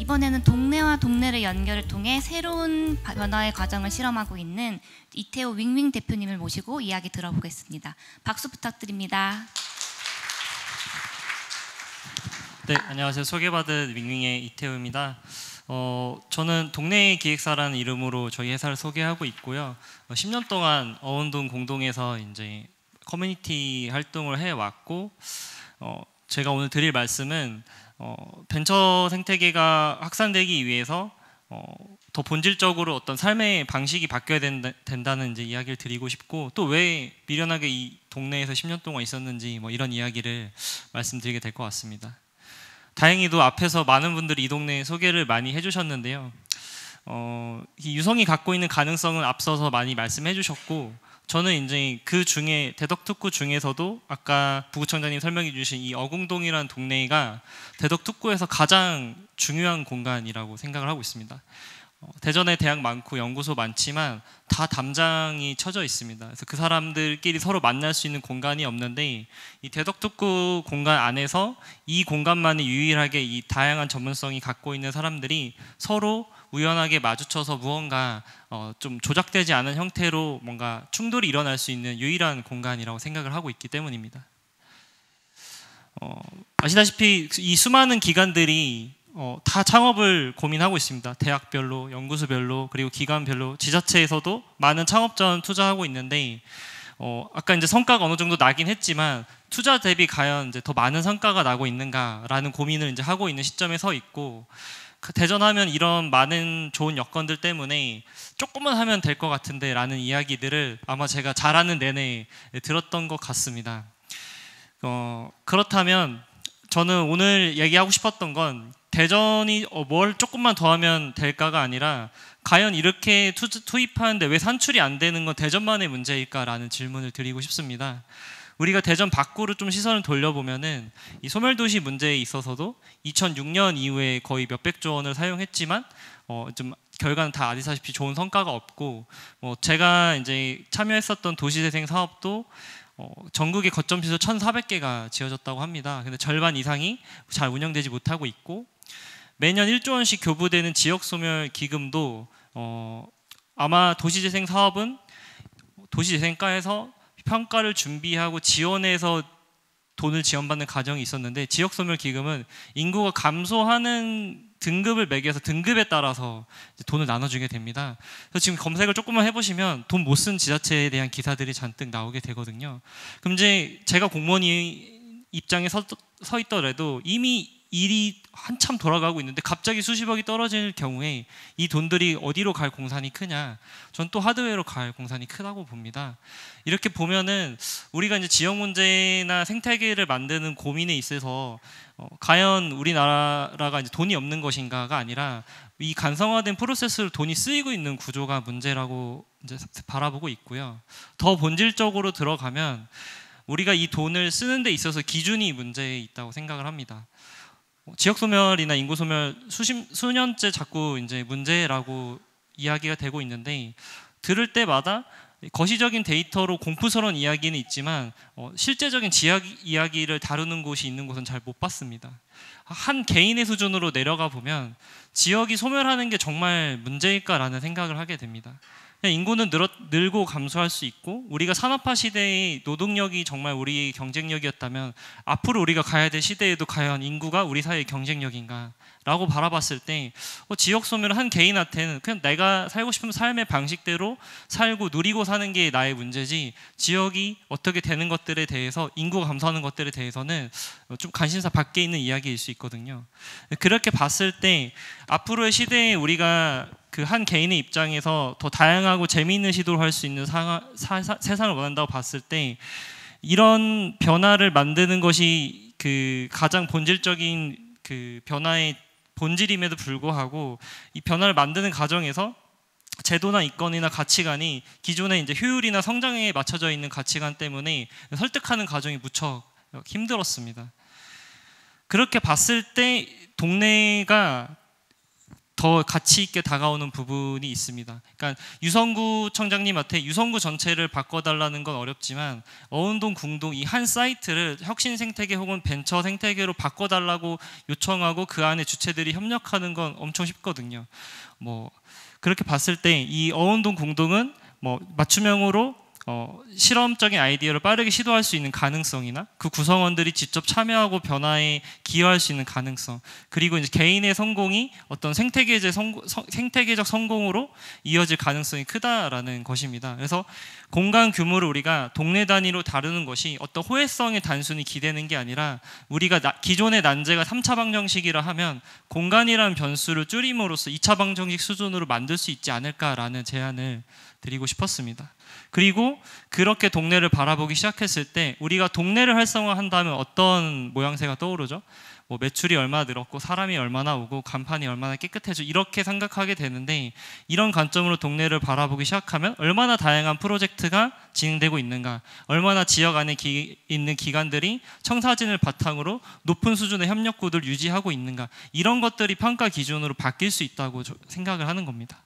이번에는 동네와 동네를 연결을 통해 새로운 변화의 과정을 실험하고 있는 이태호 윙윙 대표님을 모시고 이야기 들어보겠습니다. 박수 부탁드립니다. 네, 안녕하세요. 소개받은 윙윙의 이태호입니다. 어, 저는 동네 기획사라는 이름으로 저희 회사를 소개하고 있고요. 10년 어, 동안 어원동 공동에서 이제 커뮤니티 활동을 해왔고, 어, 제가 오늘 드릴 말씀은 어, 벤처 생태계가 확산되기 위해서 어, 더 본질적으로 어떤 삶의 방식이 바뀌어야 된다, 는 이제 이야기를 드리고 싶고 또 왜 미련하게 이 동네에서 10년 동안 있었는지 뭐 이런 이야기를 말씀드리게 될 것 같습니다. 다행히도 앞에서 많은 분들이 이 동네 소개를 많이 해주셨는데요. 어, 이 유성이 갖고 있는 가능성은 앞서서 많이 말씀해 주셨고 저는 이제 그 중에 대덕특구 중에서도 아까 부구청장님 설명해 주신 이 어궁동이라는 동네가 대덕특구에서 가장 중요한 공간이라고 생각을 하고 있습니다. 어, 대전에 대학 많고 연구소 많지만 다 담장이 쳐져 있습니다. 그래서 그 사람들끼리 서로 만날 수 있는 공간이 없는데 이 대덕특구 공간 안에서 이 공간만이 유일하게 이 다양한 전문성이 갖고 있는 사람들이 서로 우연하게 마주쳐서 무언가 어, 좀 조작되지 않은 형태로 뭔가 충돌이 일어날 수 있는 유일한 공간이라고 생각을 하고 있기 때문입니다. 어, 아시다시피 이 수많은 기관들이 어, 다 창업을 고민하고 있습니다. 대학별로, 연구소별로, 그리고 기관별로, 지자체에서도 많은 창업 자 투자하고 있는데 어, 아까 이제 성과가 어느 정도 나긴 했지만 투자 대비 과연 이제 더 많은 성과가 나고 있는가라는 고민을 이제 하고 있는 시점에 서 있고 그 대전하면 이런 많은 좋은 여건들 때문에 조금만 하면 될 것 같은데 라는 이야기들을 아마 제가 잘하는 내내 들었던 것 같습니다. 어, 그렇다면 저는 오늘 얘기하고 싶었던 건 대전이 어, 뭘 조금만 더 하면 될까가 아니라 과연 이렇게 투, 투입하는데 왜 산출이 안 되는 건 대전만의 문제일까라는 질문을 드리고 싶습니다. 우리가 대전 밖으로 좀 시선을 돌려보면은 이 소멸도시 문제에 있어서도 2006년 이후에 거의 몇백 조 원을 사용했지만 어 좀 결과는 다 아시다시피 좋은 성과가 없고 뭐 제가 이제 참여했었던 도시재생 사업도 어, 전국에 거점 시설 1,400개가 지어졌다고 합니다. 근데 절반 이상이 잘 운영되지 못하고 있고 매년 1조 원씩 교부되는 지역 소멸 기금도 어, 아마 도시재생 사업은 도시재생과에서 평가를 준비하고 지원해서 돈을 지원받는 과정이 있었는데 지역 소멸 기금은 인구가 감소하는 등급을 매겨서 등급에 따라서 돈을 나눠주게 됩니다. 그래서 지금 검색을 조금만 해보시면 돈 못 쓴 지자체에 대한 기사들이 잔뜩 나오게 되거든요. 그럼 이제 제가 공무원이 입장에 서, 서 있더라도 이미 일이 한참 돌아가고 있는데 갑자기 수십억이 떨어질 경우에 이 돈들이 어디로 갈 공산이 크냐? 전 또 하드웨어로 갈 공산이 크다고 봅니다. 이렇게 보면은 우리가 이제 지역 문제나 생태계를 만드는 고민에 있어서 어, 과연 우리나라가 이제 돈이 없는 것인가가 아니라 이 간성화된 프로세스로 돈이 쓰이고 있는 구조가 문제라고 이제 바라보고 있고요. 더 본질적으로 들어가면 우리가 이 돈을 쓰는 데 있어서 기준이 문제에 있다고 생각을 합니다. 뭐 지역 소멸이나 인구 소멸 수십 수년째 자꾸 이제 문제라고 이야기가 되고 있는데 들을 때마다 거시적인 데이터로 공포스러운 이야기는 있지만 어, 실제적인 지역 이야기를 다루는 곳이 있는 곳은 잘 못 봤습니다. 한 개인의 수준으로 내려가 보면 지역이 소멸하는 게 정말 문제일까라는 생각을 하게 됩니다. 인구는 늘어, 늘고 감소할 수 있고 우리가 산업화 시대의 노동력이 정말 우리 경쟁력이었다면 앞으로 우리가 가야 될 시대에도 과연 인구가 우리 사회의 경쟁력인가 라고 바라봤을 때 어, 지역 소멸 은한 개인한테는 그냥 내가 살고 싶은 삶의 방식대로 살고 누리고 사는 게 나의 문제지 지역이 어떻게 되는 것들에 대해서 인구 가 감소하는 것들에 대해서는 어, 좀 관심사 밖에 있는 이야기일 수 있거든요. 그렇게 봤을 때 앞으로의 시대에 우리가 그 한 개인의 입장에서 더 다양하고 재미있는 시도를 할 수 있는 사, 사, 사, 세상을 원한다고 봤을 때 이런 변화를 만드는 것이 그 가장 본질적인 그 변화의 본질임에도 불구하고 이 변화를 만드는 과정에서 제도나 이권이나 가치관이 기존의 이제 효율이나 성장에 맞춰져 있는 가치관 때문에 설득하는 과정이 무척 힘들었습니다. 그렇게 봤을 때 동네가 더 가치 있게 다가오는 부분이 있습니다. 그러니까 유성구 청장님한테 유성구 전체를 바꿔달라는 건 어렵지만 어운동 궁동 이 한 사이트를 혁신 생태계 혹은 벤처 생태계로 바꿔달라고 요청하고 그 안에 주체들이 협력하는 건 엄청 쉽거든요. 뭐 그렇게 봤을 때 이 어운동 공동은 뭐 맞춤형으로 어, 실험적인 아이디어를 빠르게 시도할 수 있는 가능성이나 그 구성원들이 직접 참여하고 변화에 기여할 수 있는 가능성 그리고 이제 개인의 성공이 어떤 생태계적, 성공, 생태계적 성공으로 이어질 가능성이 크다라는 것입니다. 그래서 공간 규모를 우리가 동네 단위로 다루는 것이 어떤 호혜성에 단순히 기대는 게 아니라 우리가 나, 기존의 난제가 3차 방정식이라 하면 공간이라는 변수를 줄임으로써 2차 방정식 수준으로 만들 수 있지 않을까라는 제안을 드리고 싶었습니다. 그리고 그렇게 동네를 바라보기 시작했을 때 우리가 동네를 활성화한다면 어떤 모양새가 떠오르죠? 뭐 매출이 얼마나 늘었고 사람이 얼마나 오고 간판이 얼마나 깨끗해져 이렇게 생각하게 되는데 이런 관점으로 동네를 바라보기 시작하면 얼마나 다양한 프로젝트가 진행되고 있는가 얼마나 지역 안에 기, 있는 기관들이 청사진을 바탕으로 높은 수준의 협력구들을 유지하고 있는가 이런 것들이 평가 기준으로 바뀔 수 있다고 생각을 하는 겁니다.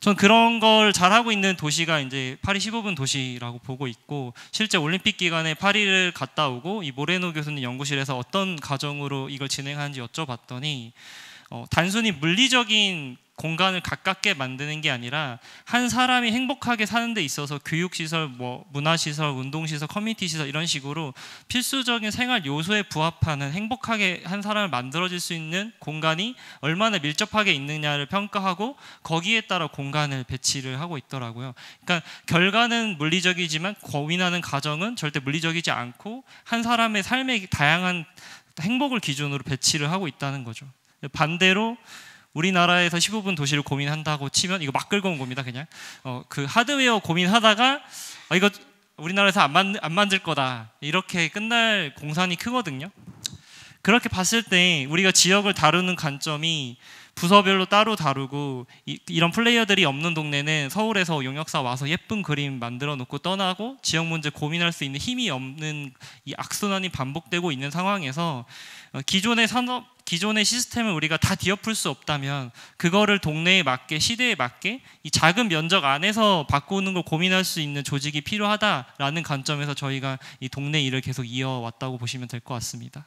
전 그런 걸 잘하고 있는 도시가 이제 파리 15분 도시라고 보고 있고 실제 올림픽 기간에 파리를 갔다 오고 이 모레노 교수님 연구실에서 어떤 과정으로 이걸 진행하는지 여쭤봤더니 어, 단순히 물리적인 공간을 가깝게 만드는 게 아니라 한 사람이 행복하게 사는 데 있어서 교육시설, 뭐 문화시설, 운동시설, 커뮤니티시설 이런 식으로 필수적인 생활 요소에 부합하는 행복하게 한 사람을 만들어질 수 있는 공간이 얼마나 밀접하게 있느냐를 평가하고 거기에 따라 공간을 배치를 하고 있더라고요. 그러니까 결과는 물리적이지만 고민하는 과정은 절대 물리적이지 않고 한 사람의 삶의 다양한 행복을 기준으로 배치를 하고 있다는 거죠. 반대로 우리나라에서 15분 도시를 고민한다고 치면 이거 막 끌고 온 겁니다 그냥 어, 그 하드웨어 고민하다가 아, 이거 우리나라에서 안, 만, 안 만들 거다 이렇게 끝날 공산이 크거든요 그렇게 봤을 때 우리가 지역을 다루는 관점이 부서별로 따로 다루고 이, 이런 플레이어들이 없는 동네는 서울에서 용역사 와서 예쁜 그림 만들어 놓고 떠나고 지역 문제 고민할 수 있는 힘이 없는 이 악순환이 반복되고 있는 상황에서 어, 기존의 산업 기존의 시스템을 우리가 다 뒤엎을 수 없다면 그거를 동네에 맞게 시대에 맞게 이 작은 면적 안에서 바꾸는 걸 고민할 수 있는 조직이 필요하다라는 관점에서 저희가 이 동네 일을 계속 이어왔다고 보시면 될 것 같습니다.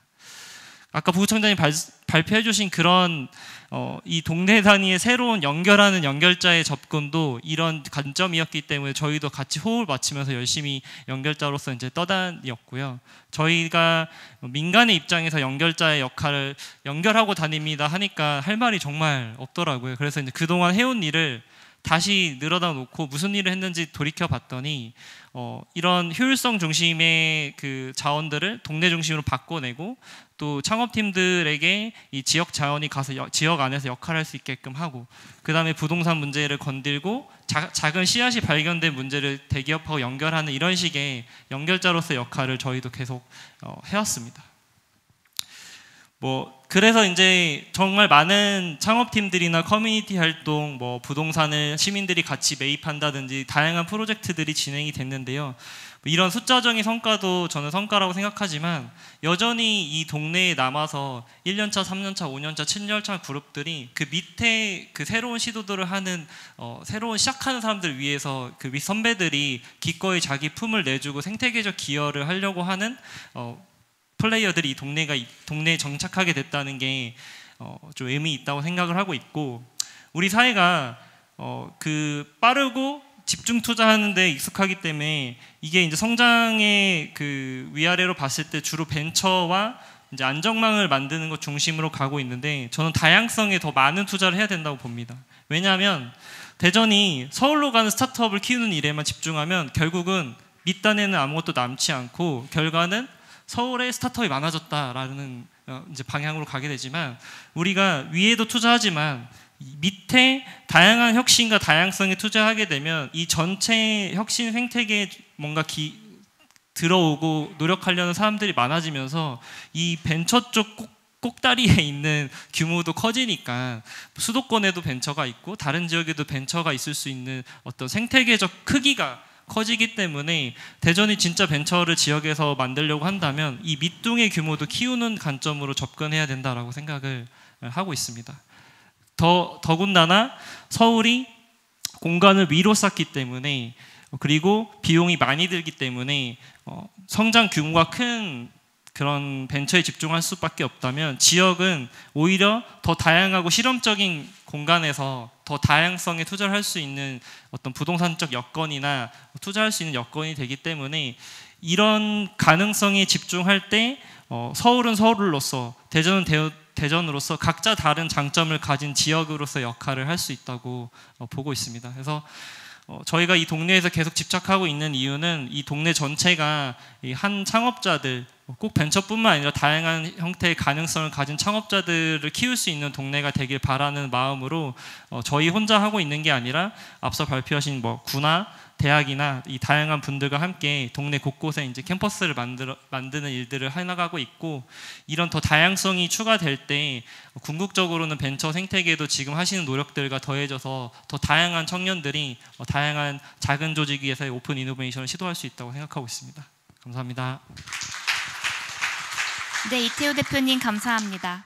아까 부구청장이 발, 발표해 주신 그런 어, 이 동네 단위의 새로운 연결하는 연결자의 접근도 이런 관점이었기 때문에 저희도 같이 호흡을 맞추면서 열심히 연결자로서 이제 떠다녔고요. 저희가 민간의 입장에서 연결자의 역할을 연결하고 다닙니다 하니까 할 말이 정말 없더라고요. 그래서 이제 그동안 해온 일을 다시 늘어다 놓고 무슨 일을 했는지 돌이켜 봤더니 어, 이런 효율성 중심의 그 자원들을 동네 중심으로 바꿔내고 또 창업팀들에게 이 지역 자원이 가서 여, 지역 안에서 역할할 을수 있게끔 하고 그 다음에 부동산 문제를 건들고 자, 작은 씨앗이 발견된 문제를 대기업하고 연결하는 이런 식의 연결자로서 역할을 저희도 계속 어, 해왔습니다. 뭐 그래서 이제 정말 많은 창업팀들이나 커뮤니티 활동, 뭐 부동산을 시민들이 같이 매입한다든지 다양한 프로젝트들이 진행이 됐는데요. 뭐 이런 숫자적인 성과도 저는 성과라고 생각하지만 여전히 이 동네에 남아서 1년차, 3년차, 5년차, 7년차 그룹들이 그 밑에 그 새로운 시도들을 하는 어, 새로운 시작하는 사람들 위해서 그윗 선배들이 기꺼이 자기 품을 내주고 생태계적 기여를 하려고 하는 어, 플레이어들이 동네가 동네에 정착하게 됐다는 게좀 어, 의미 있다고 생각을 하고 있고 우리 사회가 어, 그 빠르고 집중 투자하는데 익숙하기 때문에 이게 이제 성장의 그 위아래로 봤을 때 주로 벤처와 이제 안정망을 만드는 것 중심으로 가고 있는데 저는 다양성에 더 많은 투자를 해야 된다고 봅니다. 왜냐하면 대전이 서울로 가는 스타트업을 키우는 일에만 집중하면 결국은 밑단에는 아무것도 남지 않고 결과는 서울에 스타트업이 많아졌다라는 어, 이제 방향으로 가게 되지만 우리가 위에도 투자하지만 밑에 다양한 혁신과 다양성에 투자하게 되면 이 전체 혁신 생태계에 뭔가 기, 들어오고 노력하려는 사람들이 많아지면서 이 벤처 쪽 꼭, 꼭다리에 있는 규모도 커지니까 수도권에도 벤처가 있고 다른 지역에도 벤처가 있을 수 있는 어떤 생태계적 크기가 커지기 때문에 대전이 진짜 벤처를 지역에서 만들려고 한다면 이 밑둥의 규모도 키우는 관점으로 접근해야 된다라고 생각을 하고 있습니다. 더 더군다나 서울이 공간을 위로 쌓기 때문에 그리고 비용이 많이 들기 때문에 어, 성장 규모가 큰 그런 벤처에 집중할 수밖에 없다면 지역은 오히려 더 다양하고 실험적인 공간에서 더 다양성에 투자를 할 수 있는 어떤 부동산적 여건이나 투자할 수 있는 여건이 되기 때문에 이런 가능성에 집중할 때 어, 서울은 서울로서 대전은 대, 대전으로서 각자 다른 장점을 가진 지역으로서 역할을 할 수 있다고 어, 보고 있습니다. 그래서 어, 저희가 이 동네에서 계속 집착하고 있는 이유는 이 동네 전체가 이 한 창업자들 어, 꼭 벤처뿐만 아니라 다양한 형태의 가능성을 가진 창업자들을 키울 수 있는 동네가 되길 바라는 마음으로 어, 저희 혼자 하고 있는 게 아니라 앞서 발표하신 뭐 구나 대학이나 이 다양한 분들과 함께 동네 곳곳에 이제 캠퍼스를 만들어, 만드는 일들을 해나가고 있고 이런 더 다양성이 추가될 때 궁극적으로는 벤처 생태계도 지금 하시는 노력들과 더해져서 더 다양한 청년들이 어, 다양한 작은 조직 위에서의 오픈 이노베이션을 시도할 수 있다고 생각하고 있습니다. 감사합니다. 네, 이태호 대표님 감사합니다.